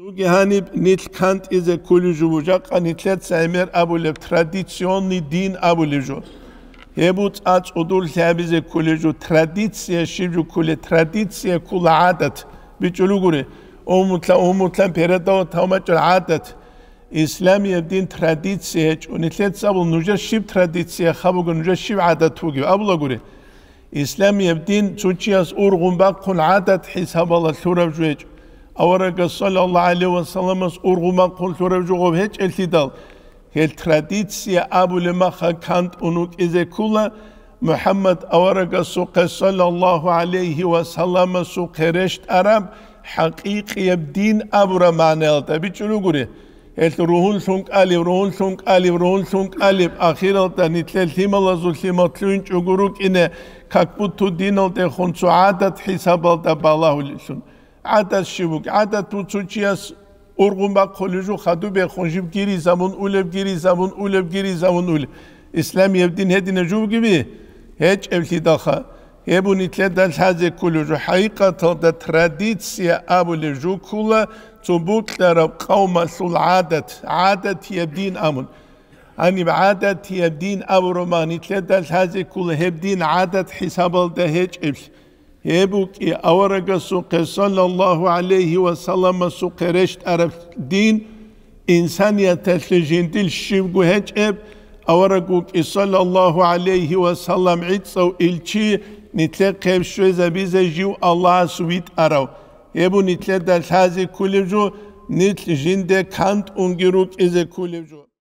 Sugihani nitkant is a kulju mujaqani tlet saimer abulev traditsionni din abulju. Hebut ats odul sabiz a kulju traditsiya shiju kule traditsiya kula adat bichuluguri. Omutla omutla perato tamachul adat. Islami din traditsiya chunitlet sabul nuja shib traditsiya khabug nuja shib adat tugi abulaguri. Islami din chuchias urgumba kul adat hisabala thurabjuj. ავარაგა სალალლაჰუ ალეი ვა სალამას ურგუმან ქულთურევ ჯუღობ ჰეჭ ელთიდალ ჰელ ტრადიცია აბულე მახა კანტ უნუ კიზე ქულა მუჰამმად ავარაგა სუყე სალალლაჰუ ალეი ვა სალამას სუყერეშტ არამ ჰაკიიიებ დინ აბრა მანელტა ბიჭუნუ გური ეს რუჰულ სუნკალი რუჰულ სუნკალი რუჰულ სუნკალი აخيرალთა ნიტლელ თიმალაზუ თიმატლუნ ჯუგურუ კინე კაკბუთუ დინალ დე ხონცუ ადათ ჰისაბალ და ბალაჰულ სუნკალი عدد شبوك عدد تو توچي اس ارغم با کولجو خدو بي خونجيب گيري زمون اولب گيري زمون اولب گيري زمون اول اسلام يبدين هدي نجوب گيبي هج اولتي داخا هبو نتلن دل هزي کولجو حقيقة تلد تراديسيا ابو لجو كولا تو بوك لرب قوم سول عدد عدد يبدين امون اني بعدد يبدين ابو روماني تلد دل هزي كول هبدين عدد حسابل ده هج اولتي يبوك أورق سوق صلى الله عليه وسلم سوق رشت عرب دين إنسان يتسجين دل شبقو هج إب أورقوك صلى الله عليه وسلم عدسو إلشي نتلقى بشوزة زبيزة جيو الله سويت أرو يبو نتلقى دل هذه كل جو نتلجين دي كانت أنجروك إذا كل جو